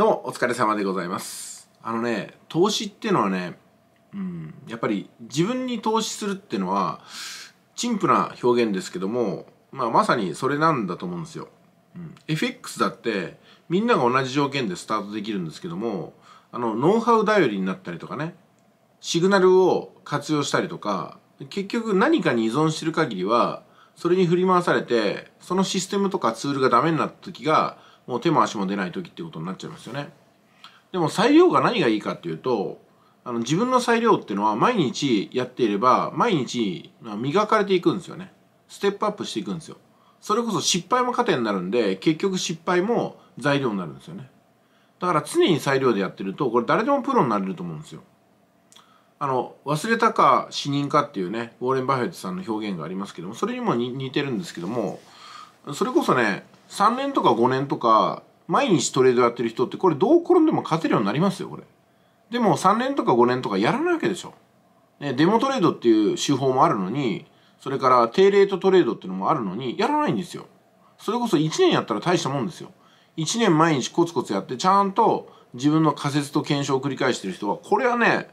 どうもお疲れ様でございますあのね投資っていうのはねうんやっぱり自分に投資するっていうのは陳腐な表現ですけども、まあ、まさにそれなんだと思うんですよ、うん、FX だってみんなが同じ条件でスタートできるんですけどもあのノウハウ頼りになったりとかねシグナルを活用したりとか結局何かに依存してる限りはそれに振り回されてそのシステムとかツールがダメになった時がもう手も足も出ない時ってことになっちゃいますよね。でも裁量が何がいいかっていうと、あの自分の裁量っていうのは毎日やっていれば、毎日磨かれていくんですよね。ステップアップしていくんですよ。それこそ失敗も糧になるんで、結局失敗も材料になるんですよね。だから常に裁量でやってると、これ誰でもプロになれると思うんですよ。あの、忘れたか死人かっていうね、ウォーレン・バフェットさんの表現がありますけども、それにも似てるんですけども、それこそね、3年とか5年とか毎日トレードやってる人ってこれどう転んでも勝てるようになりますよこれでも3年とか5年とかやらないわけでしょ、ね、デモトレードっていう手法もあるのにそれから低レートトレードっていうのもあるのにやらないんですよそれこそ1年やったら大したもんですよ1年毎日コツコツやってちゃんと自分の仮説と検証を繰り返してる人はこれはね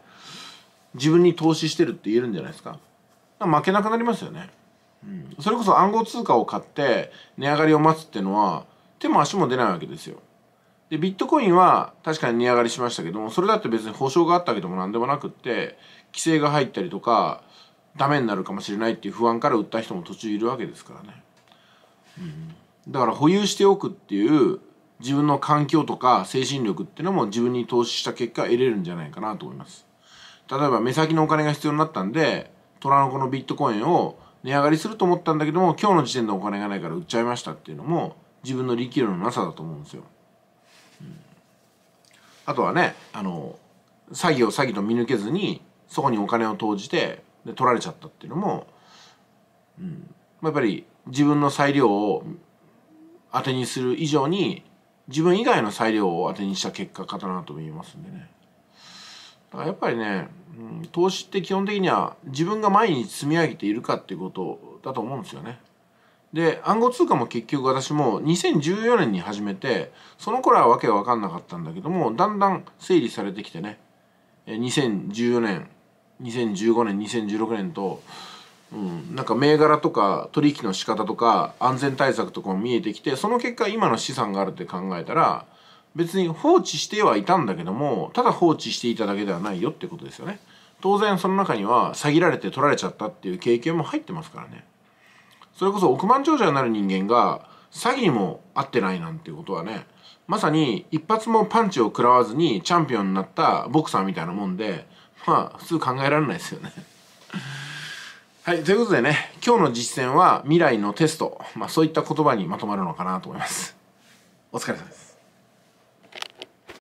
自分に投資してるって言えるんじゃないですかか負けなくなりますよねそれこそ暗号通貨を買って値上がりを待つっていうのは手も足も出ないわけですよ。でビットコインは確かに値上がりしましたけどもそれだって別に保証があったけども何でもなくって規制が入ったりとかダメになるかもしれないっていう不安から売った人も途中いるわけですからね、うん、だから保有しておくっていう自分の環境とか精神力っていうのも自分に投資した結果得れるんじゃないかなと思います例えば目先のお金が必要になったんで虎の子のビットコインを値上がりすると思ったんだけども今日の時点でお金がないから売っちゃいましたっていうのも自分の力量のなさだと思うんですよ。うん、あとはねあの詐欺を詐欺と見抜けずにそこにお金を投じてで取られちゃったっていうのも、うん、やっぱり自分の裁量を当てにする以上に自分以外の裁量を当てにした結果かなと思いえますんでね。やっぱりね、うん、投資って基本的には自分が毎日積み上げているかっていうことだと思うんですよね。で暗号通貨も結局私も2014年に始めてその頃はわけが分かんなかったんだけどもだんだん整理されてきてね2014年2015年2016年と、うん、なんか銘柄とか取引の仕方とか安全対策とかも見えてきてその結果今の資産があるって考えたら別に放置してはいたんだけどもただ放置していただけではないよってことですよね当然その中には詐欺られて取られちゃったっていう経験も入ってますからねそれこそ億万長者になる人間が詐欺にも合ってないなんていうことはねまさに一発もパンチを食らわずにチャンピオンになったボクサーみたいなもんでまあ普通考えられないですよね はい、ということでね、今日の実践は未来のテスト、まあそういった言葉にまとまるのかなと思います。お疲れ様です。